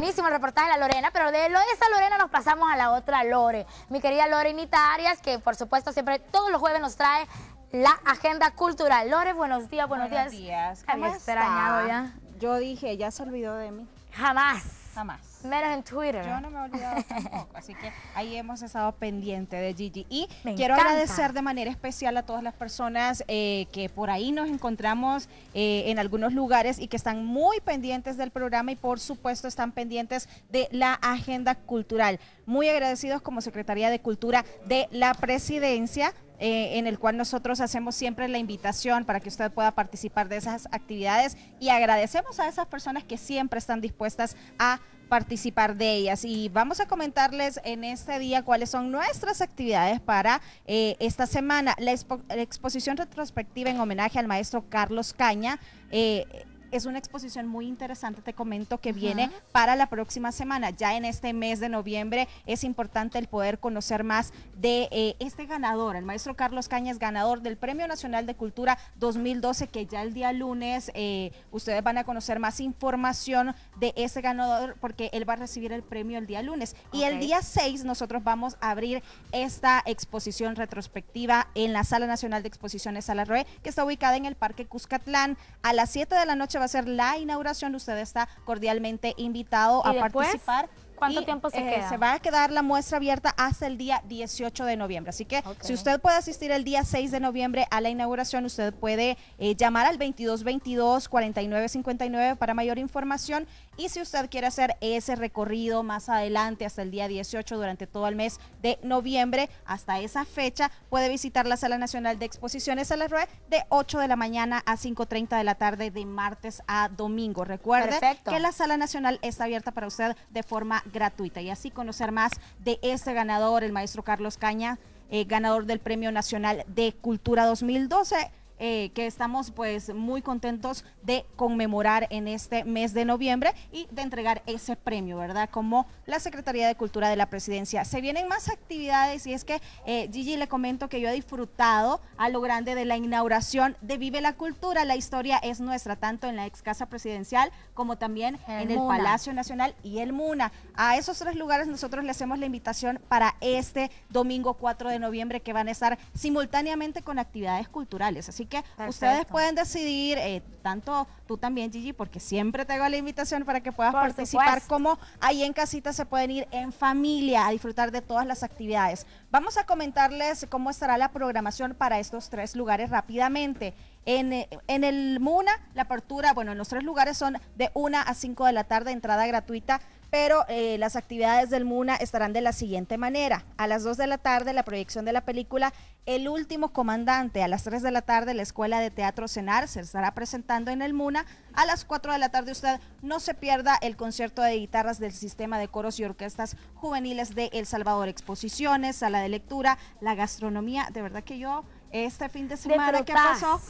buenísimo el reportaje de la Lorena, pero de, lo, esa Lorena nos pasamos a la otra Lore. Mi querida Lorenita Arias, que por supuesto siempre todos los jueves nos trae la agenda cultural. Lore, buenos días, buenos, buenos días. días. ¿Cómo extrañado ya. Yo dije, ya se olvidó de mí. Jamás. Jamás. Menos en Twitter. Yo no me he olvidado tampoco, así que ahí hemos estado pendiente de Gigi. Y quiero agradecer de manera especial a todas las personas eh, que por ahí nos encontramos eh, en algunos lugares y que están muy pendientes del programa y por supuesto están pendientes de la agenda cultural. Muy agradecidos como Secretaría de Cultura de la Presidencia eh, en el cual nosotros hacemos siempre la invitación para que usted pueda participar de esas actividades y agradecemos a esas personas que siempre están dispuestas a participar de ellas y vamos a comentarles en este día cuáles son nuestras actividades para eh, esta semana. La, exposición retrospectiva en homenaje al maestro Carlos Caña eh, es una exposición muy interesante, te comento, que viene para la próxima semana. Ya en este mes de noviembre es importante el poder conocer más de eh, este ganador, el maestro Carlos Cañas, ganador del Premio Nacional de Cultura 2012, que ya el día lunes eh, ustedes van a conocer más información de ese ganador porque él va a recibir el premio el día lunes. Y el día 6 nosotros vamos a abrir esta exposición retrospectiva en la Sala Nacional de Exposiciones Sala Roe, que está ubicada en el Parque Cuscatlán. A las 7 de la noche va a ser la inauguración. Usted está cordialmente invitado a participar. ¿Cuánto tiempo se eh, queda? Se va a quedar la muestra abierta hasta el día 18 de noviembre. Así que si usted puede asistir el día 6 de noviembre a la inauguración, usted puede eh, llamar al 2222-4959 para mayor información. Y si usted quiere hacer ese recorrido más adelante hasta el día 18 durante todo el mes de noviembre, hasta esa fecha, puede visitar la Sala Nacional de Exposiciones a la RUE de 8 de la mañana a 5.30 de la tarde de martes a domingo. Recuerde que la Sala Nacional está abierta para usted de forma gratuita y así conocer más de este ganador, el maestro Carlos Caña, eh, ganador del Premio Nacional de Cultura 2012. Eh, que estamos pues muy contentos de conmemorar en este mes de noviembre y de entregar ese premio, ¿verdad? Como la Secretaría de Cultura de la Presidencia. Se vienen más actividades y es que eh, Gigi le comento que yo he disfrutado a lo grande de la inauguración de Vive la Cultura. La historia es nuestra, tanto en la ex Casa Presidencial como también en el Palacio Nacional y el MUNA. A esos tres lugares nosotros le hacemos la invitación para este domingo 4 de noviembre que van a estar simultáneamente con actividades culturales. Así que que ustedes pueden decidir, eh, tanto tú también, Gigi, porque siempre tengo la invitación para que puedas participar, como ahí en casita se pueden ir en familia a disfrutar de todas las actividades. Vamos a comentarles cómo estará la programación para estos tres lugares rápidamente. En, eh, en, el MUNA, la apertura, bueno, en los tres lugares son de 1 a 5 de la tarde, entrada gratuita pero eh, las actividades del MUNA estarán de la siguiente manera. A las 2 de la tarde la proyección de la película El último comandante. A las 3 de la tarde la Escuela de Teatro Cenar se estará presentando en el MUNA. A las 4 de la tarde usted no se pierda el concierto de guitarras del Sistema de Coros y Orquestas Juveniles de El Salvador. Exposiciones, sala de lectura, la gastronomía. De verdad que yo... Este fin de semana ¿qué pasó,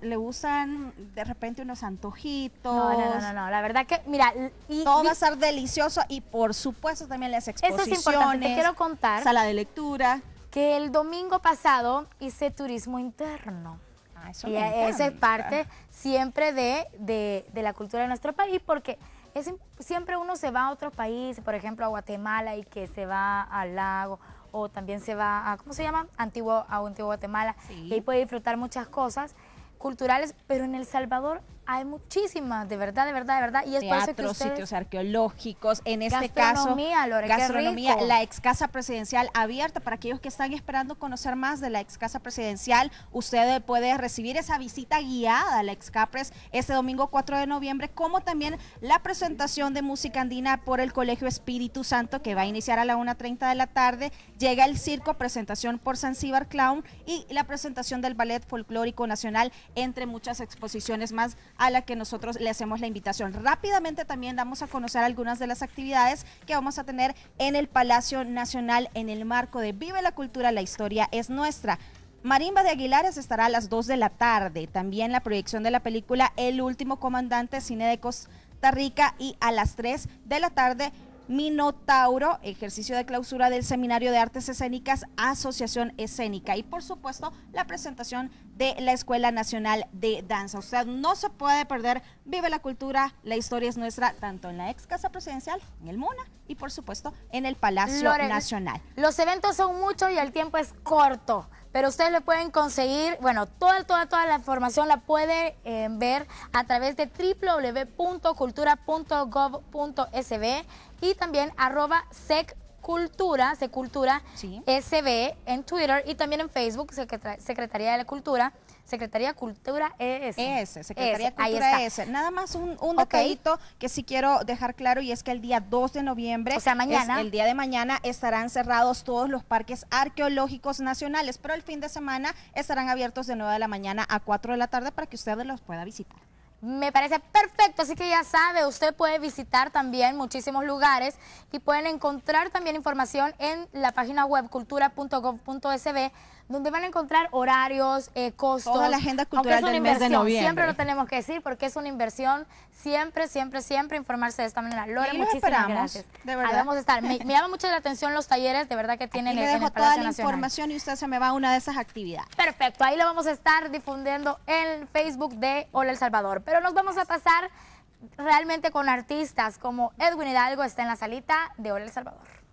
le usan de repente unos antojitos. No, no, no, la verdad que, mira, todo va a ser delicioso y por supuesto también las exposiciones. Eso es importante, te quiero contar. Sala de lectura. Que el domingo pasado hice turismo interno. Ah, eso y es parte siempre de, la cultura de nuestro país porque siempre uno se va a otro país, por ejemplo a Guatemala y que se va al lago o también se va a, ¿cómo se llama? Antiguo, a Antiguo Guatemala. Y ahí puede disfrutar muchas cosas culturales, pero en El Salvador hay muchísimas, de verdad, de verdad, de verdad. Y es Teatro, sitios arqueológicos, en este caso, gastronomía, la ex casa presidencial abierta. Para aquellos que están esperando conocer más de la ex casa presidencial, usted puede recibir esa visita guiada a la ex Capres este domingo 4 de noviembre, como también la presentación de música andina por el Colegio Espíritu Santo, que va a iniciar a la 1.30 de la tarde. Llega el circo, presentación por San Sibar Clown y la presentación del Ballet Folclórico Nacional entre muchas exposiciones más a la que nosotros le hacemos la invitación. Rápidamente también damos a conocer algunas de las actividades que vamos a tener en el Palacio Nacional en el marco de Vive la Cultura, la Historia es Nuestra. Marimba de Aguilares estará a las 2 de la tarde. También la proyección de la película El último comandante, cine de Costa Rica, y a las 3 de la tarde Minotauro, ejercicio de clausura del Seminario de Artes Escénicas, Asociación Escénica y por supuesto la presentación de la Escuela Nacional de Danza. Usted no se puede perder, vive la cultura, la historia es nuestra, tanto en la ex Casa Presidencial, en el MUNA y por supuesto en el Palacio Nacional. Los eventos son muchos y el tiempo es corto pero ustedes le pueden conseguir, bueno, toda, toda, toda la información la pueden eh, ver a través de www.cultura.gov.sb y también arroba Secultura, en Twitter y también en Facebook, Secretaría de la Cultura. Secretaría Cultura ES. ES, Secretaría e Cultura ES. E Nada más un, un detallito que sí quiero dejar claro y es que el día 2 de noviembre, o sea, mañana. el día de mañana estarán cerrados todos los parques arqueológicos nacionales, pero el fin de semana estarán abiertos de 9 de la mañana a 4 de la tarde para que usted los pueda visitar. Me parece perfecto, así que ya sabe, usted puede visitar también muchísimos lugares y pueden encontrar también información en la página web cultura.gov.sb donde van a encontrar horarios, eh, costos. Toda la agenda cultural del mes de noviembre. Siempre lo tenemos que decir porque es una inversión. Siempre, siempre, siempre informarse de esta manera. Lo esperamos, De verdad. estar. Me, llama mucho la atención los talleres, de verdad que tienen Aquí dejo toda la información y usted se me va a una de esas actividades. Perfecto, ahí lo vamos a estar difundiendo en Facebook de Hola El Salvador. Pero nos vamos a pasar realmente con artistas como Edwin Hidalgo está en la salita de Hola El Salvador.